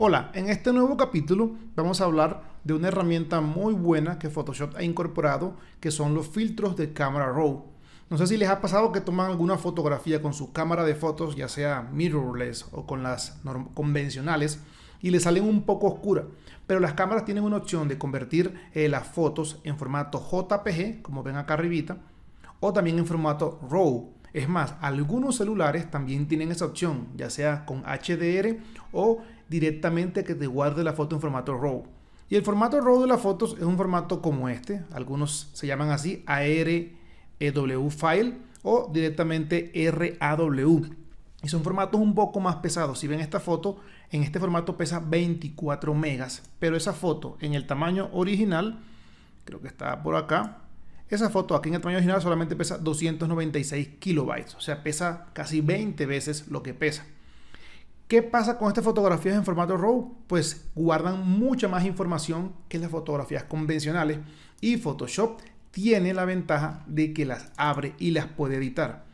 Hola, en este nuevo capítulo vamos a hablar de una herramienta muy buena que Photoshop ha incorporado, que son los filtros de cámara Raw. No sé si les ha pasado que toman alguna fotografía con su cámara de fotos, ya sea mirrorless o con las convencionales, y le salen un poco oscura. Pero las cámaras tienen una opción de convertir eh, las fotos en formato JPG, como ven acá arribita, o también en formato RAW. Es más, algunos celulares también tienen esa opción, ya sea con HDR o directamente que te guarde la foto en formato RAW. Y el formato RAW de las fotos es un formato como este, algunos se llaman así ARW e file o directamente RAW. Y son formatos un poco más pesados. Si ven esta foto, en este formato pesa 24 megas, pero esa foto en el tamaño original, creo que está por acá, esa foto aquí en el tamaño original solamente pesa 296 kilobytes, o sea, pesa casi 20 veces lo que pesa. ¿Qué pasa con estas fotografías en formato RAW? Pues guardan mucha más información que las fotografías convencionales y Photoshop tiene la ventaja de que las abre y las puede editar.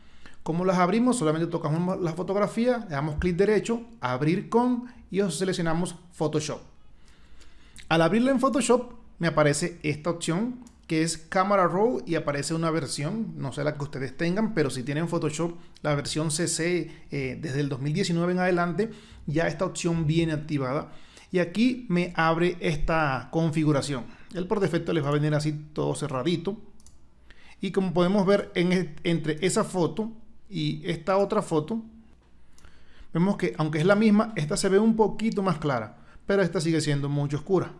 ¿Cómo las abrimos? Solamente tocamos la fotografía, le damos clic derecho, abrir con y seleccionamos Photoshop. Al abrirla en Photoshop me aparece esta opción que es Camera Raw y aparece una versión, no sé la que ustedes tengan, pero si tienen Photoshop, la versión CC eh, desde el 2019 en adelante, ya esta opción viene activada. Y aquí me abre esta configuración. Él por defecto les va a venir así todo cerradito. Y como podemos ver en, e, entre esa foto y esta otra foto, vemos que aunque es la misma, esta se ve un poquito más clara, pero esta sigue siendo mucho oscura.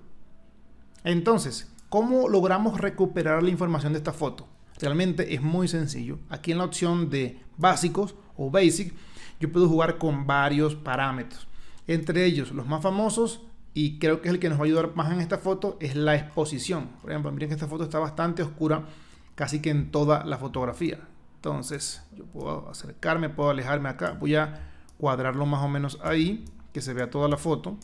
Entonces, ¿Cómo logramos recuperar la información de esta foto? Realmente es muy sencillo. Aquí en la opción de básicos o basic, yo puedo jugar con varios parámetros. Entre ellos, los más famosos y creo que es el que nos va a ayudar más en esta foto es la exposición. Por ejemplo, miren que esta foto está bastante oscura, casi que en toda la fotografía. Entonces, yo puedo acercarme, puedo alejarme acá. Voy a cuadrarlo más o menos ahí, que se vea toda la foto.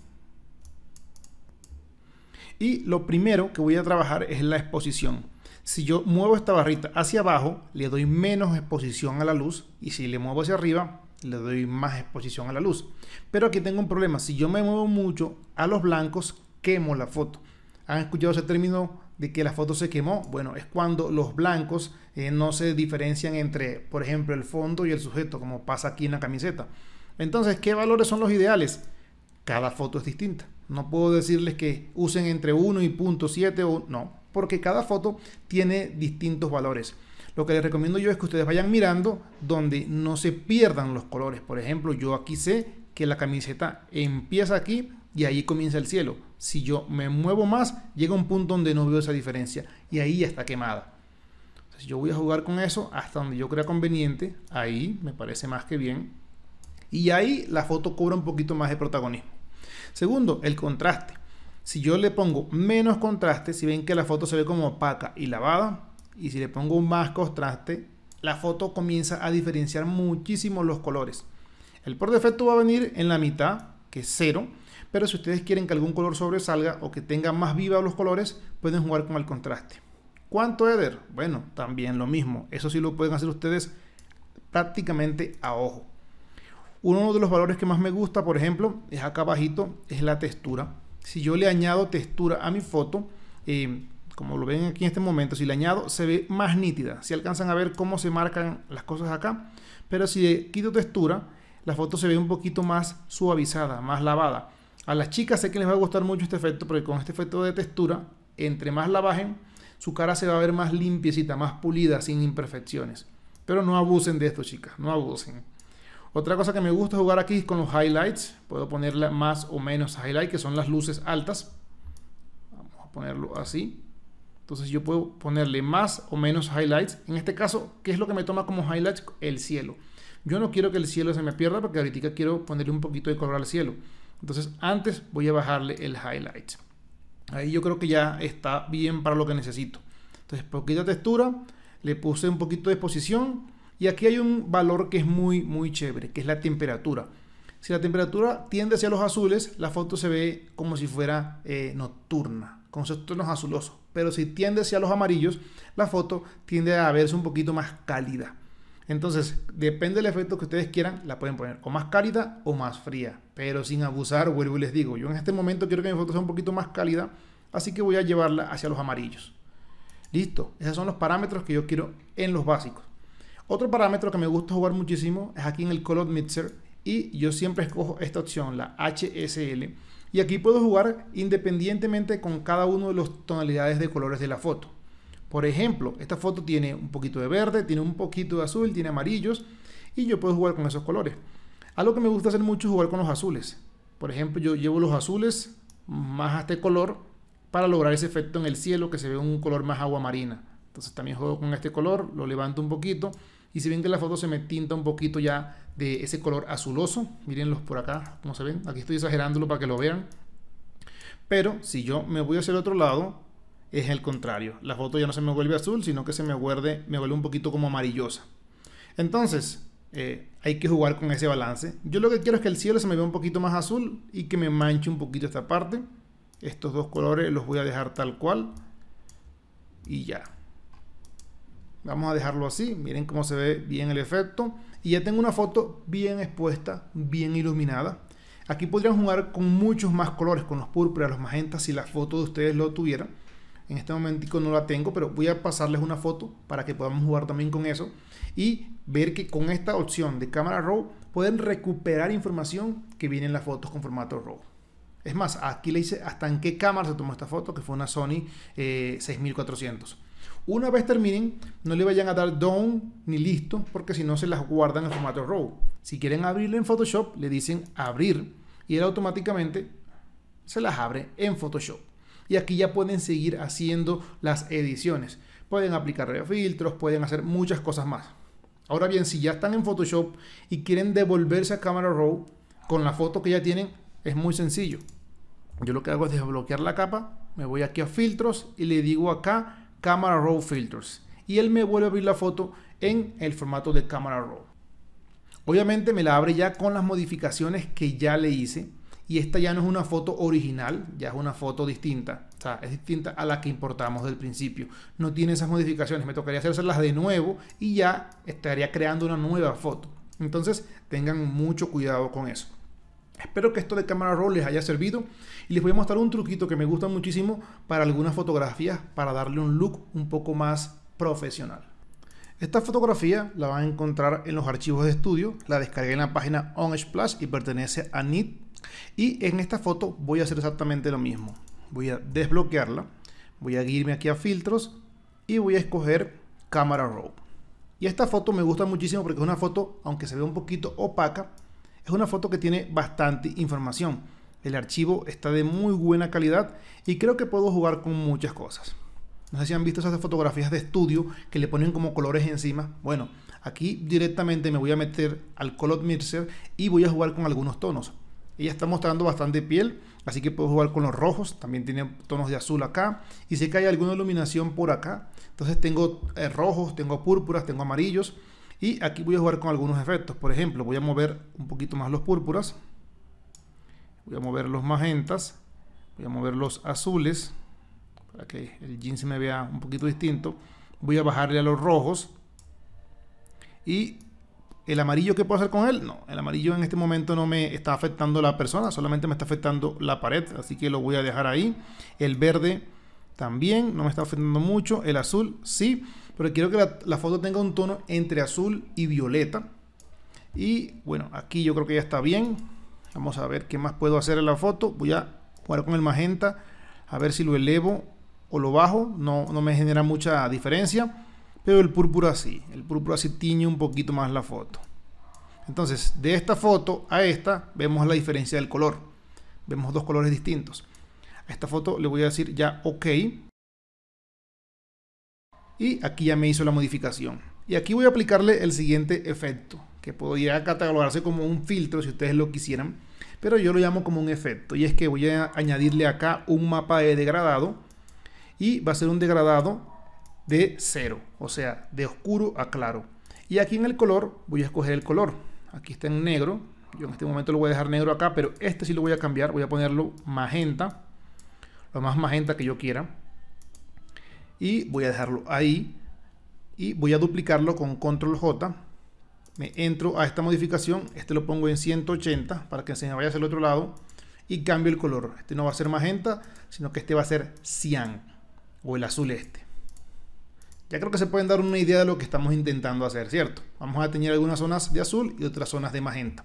Y lo primero que voy a trabajar es la exposición. Si yo muevo esta barrita hacia abajo, le doy menos exposición a la luz. Y si le muevo hacia arriba, le doy más exposición a la luz. Pero aquí tengo un problema. Si yo me muevo mucho a los blancos, quemo la foto. ¿Han escuchado ese término de que la foto se quemó? Bueno, es cuando los blancos eh, no se diferencian entre, por ejemplo, el fondo y el sujeto, como pasa aquí en la camiseta. Entonces, ¿qué valores son los ideales? Cada foto es distinta. No puedo decirles que usen entre 1 y 0.7 o no, porque cada foto tiene distintos valores. Lo que les recomiendo yo es que ustedes vayan mirando donde no se pierdan los colores. Por ejemplo, yo aquí sé que la camiseta empieza aquí y ahí comienza el cielo. Si yo me muevo más, llega un punto donde no veo esa diferencia y ahí ya está quemada. Entonces, yo voy a jugar con eso hasta donde yo crea conveniente. Ahí me parece más que bien. Y ahí la foto cobra un poquito más de protagonismo. Segundo, el contraste. Si yo le pongo menos contraste, si ven que la foto se ve como opaca y lavada, y si le pongo más contraste, la foto comienza a diferenciar muchísimo los colores. El por defecto va a venir en la mitad, que es cero, pero si ustedes quieren que algún color sobresalga o que tenga más viva los colores, pueden jugar con el contraste. ¿Cuánto Eder? Bueno, también lo mismo. Eso sí lo pueden hacer ustedes prácticamente a ojo. Uno de los valores que más me gusta, por ejemplo, es acá bajito, es la textura. Si yo le añado textura a mi foto, eh, como lo ven aquí en este momento, si le añado, se ve más nítida. Si alcanzan a ver cómo se marcan las cosas acá. Pero si le quito textura, la foto se ve un poquito más suavizada, más lavada. A las chicas sé que les va a gustar mucho este efecto, porque con este efecto de textura, entre más la su cara se va a ver más limpiecita, más pulida, sin imperfecciones. Pero no abusen de esto, chicas, no abusen. Otra cosa que me gusta jugar aquí es con los highlights. Puedo ponerle más o menos highlight, que son las luces altas. Vamos a ponerlo así. Entonces yo puedo ponerle más o menos highlights. En este caso, ¿qué es lo que me toma como highlights? El cielo. Yo no quiero que el cielo se me pierda porque ahorita quiero ponerle un poquito de color al cielo. Entonces antes voy a bajarle el highlight. Ahí yo creo que ya está bien para lo que necesito. Entonces poquita textura, le puse un poquito de exposición y aquí hay un valor que es muy, muy chévere, que es la temperatura. Si la temperatura tiende hacia los azules, la foto se ve como si fuera eh, nocturna, con esos tonos azulosos. Pero si tiende hacia los amarillos, la foto tiende a verse un poquito más cálida. Entonces, depende del efecto que ustedes quieran, la pueden poner o más cálida o más fría, pero sin abusar, vuelvo y les digo, yo en este momento quiero que mi foto sea un poquito más cálida, así que voy a llevarla hacia los amarillos. Listo, esos son los parámetros que yo quiero en los básicos. Otro parámetro que me gusta jugar muchísimo es aquí en el Color Mixer y yo siempre escojo esta opción, la HSL. Y aquí puedo jugar independientemente con cada uno de los tonalidades de colores de la foto. Por ejemplo, esta foto tiene un poquito de verde, tiene un poquito de azul, tiene amarillos y yo puedo jugar con esos colores. Algo que me gusta hacer mucho es jugar con los azules. Por ejemplo, yo llevo los azules más a este color para lograr ese efecto en el cielo que se ve un color más agua marina. Entonces también juego con este color, lo levanto un poquito. Y si ven que la foto se me tinta un poquito ya de ese color azuloso, mírenlos por acá, como se ven. Aquí estoy exagerándolo para que lo vean. Pero si yo me voy hacia el otro lado, es el contrario. La foto ya no se me vuelve azul, sino que se me vuelve, un poquito como amarillosa. Entonces, eh, hay que jugar con ese balance. Yo lo que quiero es que el cielo se me vea un poquito más azul y que me manche un poquito esta parte. Estos dos colores los voy a dejar tal cual. Y ya. Vamos a dejarlo así. Miren cómo se ve bien el efecto. Y ya tengo una foto bien expuesta, bien iluminada. Aquí podrían jugar con muchos más colores, con los púrpuras, los magentas, si la foto de ustedes lo tuvieran En este momentico no la tengo, pero voy a pasarles una foto para que podamos jugar también con eso. Y ver que con esta opción de cámara RAW pueden recuperar información que viene en las fotos con formato RAW. Es más, aquí le dice hasta en qué cámara se tomó esta foto, que fue una Sony 6400. Eh, una vez terminen, no le vayan a dar down ni listo, porque si no se las guardan en formato row. Si quieren abrirlo en Photoshop, le dicen abrir y él automáticamente se las abre en Photoshop. Y aquí ya pueden seguir haciendo las ediciones. Pueden aplicar filtros, pueden hacer muchas cosas más. Ahora bien, si ya están en Photoshop y quieren devolverse a Camera Raw con la foto que ya tienen, es muy sencillo. Yo lo que hago es desbloquear la capa, me voy aquí a filtros y le digo acá Camera Raw Filters y él me vuelve a abrir la foto en el formato de Camera Raw. Obviamente me la abre ya con las modificaciones que ya le hice y esta ya no es una foto original, ya es una foto distinta, o sea, es distinta a la que importamos del principio. No tiene esas modificaciones, me tocaría hacerlas de nuevo y ya estaría creando una nueva foto. Entonces tengan mucho cuidado con eso. Espero que esto de cámara roll les haya servido y les voy a mostrar un truquito que me gusta muchísimo para algunas fotografías para darle un look un poco más profesional. Esta fotografía la van a encontrar en los archivos de estudio, la descargué en la página Plus y pertenece a NIT. Y en esta foto voy a hacer exactamente lo mismo. Voy a desbloquearla, voy a irme aquí a filtros y voy a escoger cámara roll. Y esta foto me gusta muchísimo porque es una foto, aunque se ve un poquito opaca, es una foto que tiene bastante información. El archivo está de muy buena calidad y creo que puedo jugar con muchas cosas. No sé si han visto esas fotografías de estudio que le ponen como colores encima. Bueno, aquí directamente me voy a meter al Color Mixer y voy a jugar con algunos tonos. Ella está mostrando bastante piel, así que puedo jugar con los rojos. También tiene tonos de azul acá. Y sé que hay alguna iluminación por acá. Entonces tengo eh, rojos, tengo púrpuras, tengo amarillos. Y aquí voy a jugar con algunos efectos. Por ejemplo, voy a mover un poquito más los púrpuras. Voy a mover los magentas. Voy a mover los azules. Para que el jean se me vea un poquito distinto. Voy a bajarle a los rojos. Y el amarillo, ¿qué puedo hacer con él? No, el amarillo en este momento no me está afectando la persona. Solamente me está afectando la pared. Así que lo voy a dejar ahí. El verde también no me está afectando mucho. El azul sí pero quiero que la, foto tenga un tono entre azul y violeta. Y bueno, aquí yo creo que ya está bien. Vamos a ver qué más puedo hacer en la foto. Voy a jugar con el magenta, a ver si lo elevo o lo bajo. No, no me genera mucha diferencia, pero el púrpura sí. El púrpura así tiñe un poquito más la foto. Entonces, de esta foto a esta, vemos la diferencia del color. Vemos dos colores distintos. A esta foto le voy a decir ya OK. Y aquí ya me hizo la modificación. Y aquí voy a aplicarle el siguiente efecto, que podría catalogarse como un filtro si ustedes lo quisieran, pero yo lo llamo como un efecto. Y es que voy a añadirle acá un mapa de degradado y va a ser un degradado de cero, o sea, de oscuro a claro. Y aquí en el color voy a escoger el color. Aquí está en negro. Yo en este momento lo voy a dejar negro acá, pero este sí lo voy a cambiar. Voy a ponerlo magenta, lo más magenta que yo quiera y voy a dejarlo ahí y voy a duplicarlo con control J me entro a esta modificación este lo pongo en 180 para que se me vaya hacia el otro lado y cambio el color este no va a ser magenta sino que este va a ser cian o el azul este ya creo que se pueden dar una idea de lo que estamos intentando hacer, ¿cierto? Vamos a tener algunas zonas de azul y otras zonas de magenta.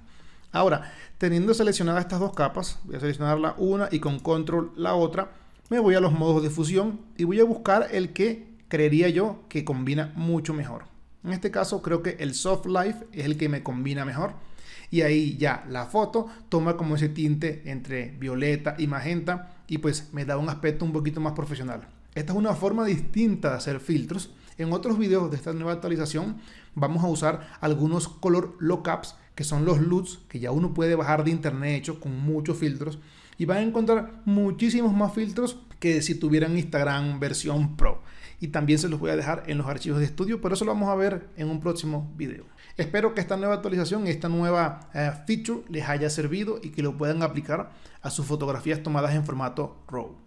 Ahora, teniendo seleccionadas estas dos capas, voy a seleccionar la una y con control la otra, me voy a los modos de fusión y voy a buscar el que creería yo que combina mucho mejor. En este caso creo que el Soft Life es el que me combina mejor. Y ahí ya la foto toma como ese tinte entre violeta y magenta y pues me da un aspecto un poquito más profesional. Esta es una forma distinta de hacer filtros. En otros videos de esta nueva actualización vamos a usar algunos color ups que son los LUTs que ya uno puede bajar de internet hecho con muchos filtros y van a encontrar muchísimos más filtros que si tuvieran Instagram versión Pro. Y también se los voy a dejar en los archivos de estudio, pero eso lo vamos a ver en un próximo video. Espero que esta nueva actualización, esta nueva eh, feature les haya servido y que lo puedan aplicar a sus fotografías tomadas en formato RAW.